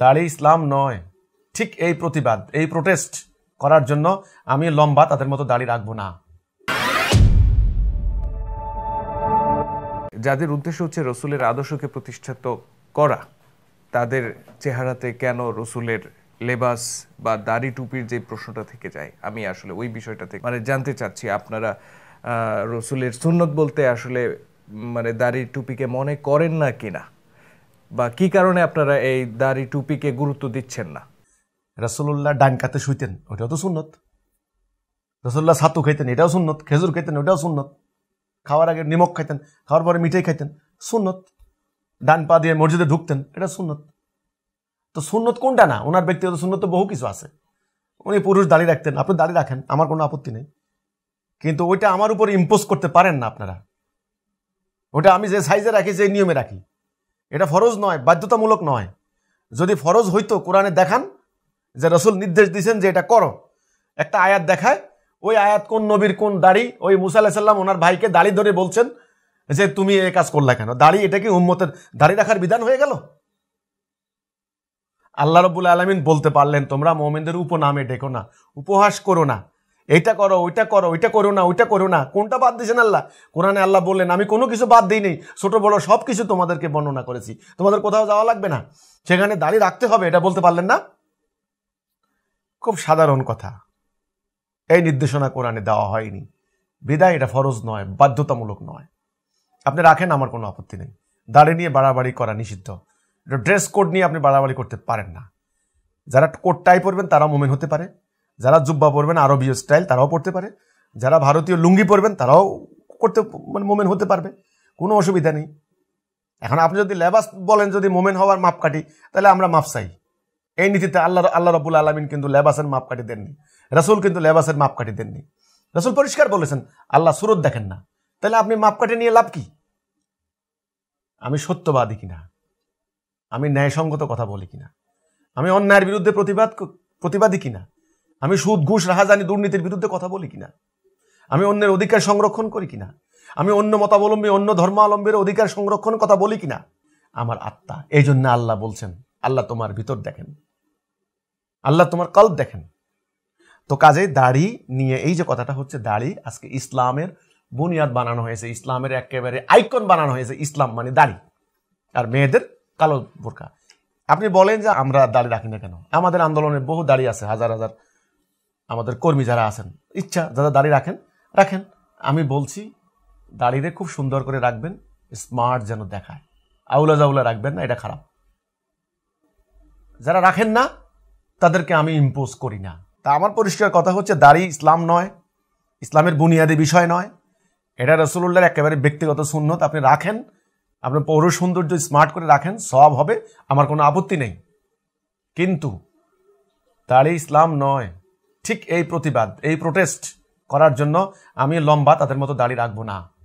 তাহলে ইসলাম নয় ঠিক এই প্রতিবাদ এই প্রোটেস্ট করার জন্য আমি লম্বা তাদের মতো দাঁড়িয়ে রাখবো না যাদের উদ্দেশ্য হচ্ছে রসুলের আদর্শকে প্রতিষ্ঠিত করা তাদের চেহারাতে কেন রসুলের লেবাস বা দাড়ি টুপির যে প্রশ্নটা থেকে যায় আমি আসলে ওই বিষয়টা থেকে মানে জানতে চাচ্ছি আপনারা রসুলের সুন্নত বলতে আসলে মানে দাড়ি টুপিকে মনে করেন না কিনা বা কি কারণে আপনারা এই দাড়ি টুপিকে গুরুত্ব দিচ্ছেন না রসুল্লাহ ডান শুইতেন ওটাও তো সুন্নত রসুল্লাহ ছাতু খাইতেন এটাও সুন্নত খেজুর খাইতেন ওটাও সুন্নত খাওয়ার আগে নিমক খাইতেন খাওয়ার পরে মিঠাই খাইতেন সুন্নত ডান পা দিয়ে মসজিদে ঢুকতেন এটা সুন্নত তো সুন্নত কোনটা না ওনার ব্যক্তিগত সুন্নত বহু কিছু আছে উনি পুরুষ দাঁড়িয়ে রাখতেন আপনি দাঁড়িয়ে রাখেন আমার কোনো আপত্তি নেই কিন্তু ওইটা আমার উপর ইম্পোজ করতে পারেন না আপনারা ওটা আমি যে সাইজে রাখি যে নিয়মে রাখি এটা ফরজ নয় বাধ্যতামূলক নয় যদি ফরজ হইতো কোরআনে দেখান যে রসুল নির্দেশ দিয়েছেন যে এটা করো একটা আয়াত দেখায় ওই আয়াত কোন নবীর কোন দাড়ি ওই মুসা আলাহিসাল্লাম ওনার ভাইকে দাড়ি ধরে বলছেন যে তুমি এ কাজ করলা কেন দাড়ি এটা কি উম্মতের দাড়ি রাখার বিধান হয়ে গেল আল্লাহ রবুল আলমিন বলতে পারলেন তোমরা মোমেনদের উপনামে ডেকো না উপহাস করো না এটা করো ওইটা করো ওইটা করো না ওইটা করো না কোনটা বাদ দিয়েছেন আল্লাহ কোরআনে আল্লাহ বললেন আমি কোনো কিছু বাদ দিই নেই ছোটো বড়ো সব কিছু তোমাদেরকে বর্ণনা করেছি তোমাদের কোথাও যাওয়া লাগবে না সেখানে দাঁড়িয়ে রাখতে হবে এটা বলতে পারলেন না খুব সাধারণ কথা এই নির্দেশনা কোরআনে দেওয়া হয়নি বিদায় এটা ফরজ নয় বাধ্যতামূলক নয় আপনি রাখেন আমার কোনো আপত্তি নেই দাঁড়িয়ে নিয়ে বাড়াবাড়ি করা নিষিদ্ধ ড্রেস কোড নিয়ে আপনি বাড়াবাড়ি করতে পারেন না যারা কোড টাই পরবেন তারা মোমেন হতে পারে যারা জুব্বা পরবেন আরবীয় স্টাইল তারাও পড়তে পারে যারা ভারতীয় লুঙ্গি পরবেন তারাও করতে মানে মোমেন হতে পারবে কোনো অসুবিধা নেই এখন আপনি যদি লেবাস বলেন যদি মোমেন হওয়ার মাপকাঠি তাহলে আমরা মাপ চাই এই নীতিতে আল্লাহ আল্লাহ রবুল আলমিন কিন্তু লেবাসের মাপকাঠি দেননি রসুল কিন্তু লেবাসের মাপকাঠি দেননি রসুল পরিষ্কার বলেছেন আল্লাহ সুরত দেখেন না তাহলে আপনি মাপকাঠি নিয়ে লাভ কি আমি সত্যবাদী কিনা আমি ন্যায়সঙ্গত কথা বলি কিনা আমি অন্যায়ের বিরুদ্ধে প্রতিবাদ প্রতিবাদী কিনা আমি সুদ ঘুষ রাহাজানি দুর্নীতির বিরুদ্ধে কথা বলি কিনা আমি অন্যের অধিকার সংরক্ষণ করি কিনা আমি অন্য মতাবলম্বী অন্য ধর্মাবলম্বীর অধিকার সংরক্ষণ কথা বলি কিনা আমার আত্মা এই জন্য আল্লাহ বলছেন আল্লাহ তোমার ভিতর দেখেন আল্লাহ তোমার কল্প দেখেন তো কাজে দাড়ি নিয়ে এই যে কথাটা হচ্ছে দাড়ি আজকে ইসলামের বুনিয়াদ বানানো হয়েছে ইসলামের একেবারে আইকন বানানো হয়েছে ইসলাম মানে দাড়ি আর মেয়েদের কালো বোরকা আপনি বলেন যে আমরা দাড়ি রাখি না কেন আমাদের আন্দোলনে বহু দাড়ি আছে হাজার হাজার আমাদের কর্মী যারা আছেন ইচ্ছা যারা দাড়ি রাখেন রাখেন আমি বলছি দাড়িরে খুব সুন্দর করে রাখবেন স্মার্ট যেন দেখায় আউলা জাউলা রাখবেন না এটা খারাপ যারা রাখেন না তাদেরকে আমি ইম্পোজ করি না তা আমার পরিষ্কার কথা হচ্ছে দাড়ি ইসলাম নয় ইসলামের বুনিয়াদি বিষয় নয় এটা রসুল্লার একেবারে ব্যক্তিগত সুন্নত আপনি রাখেন আপনার পৌর সৌন্দর্য স্মার্ট করে রাখেন সব হবে আমার কোনো আপত্তি নেই কিন্তু দাড়ি ইসলাম নয় ঠিক এই প্রতিবাদ এই প্রোটেস্ট করার জন্য আমি লম্বা তাদের মতো দাঁড়িয়ে রাখবো না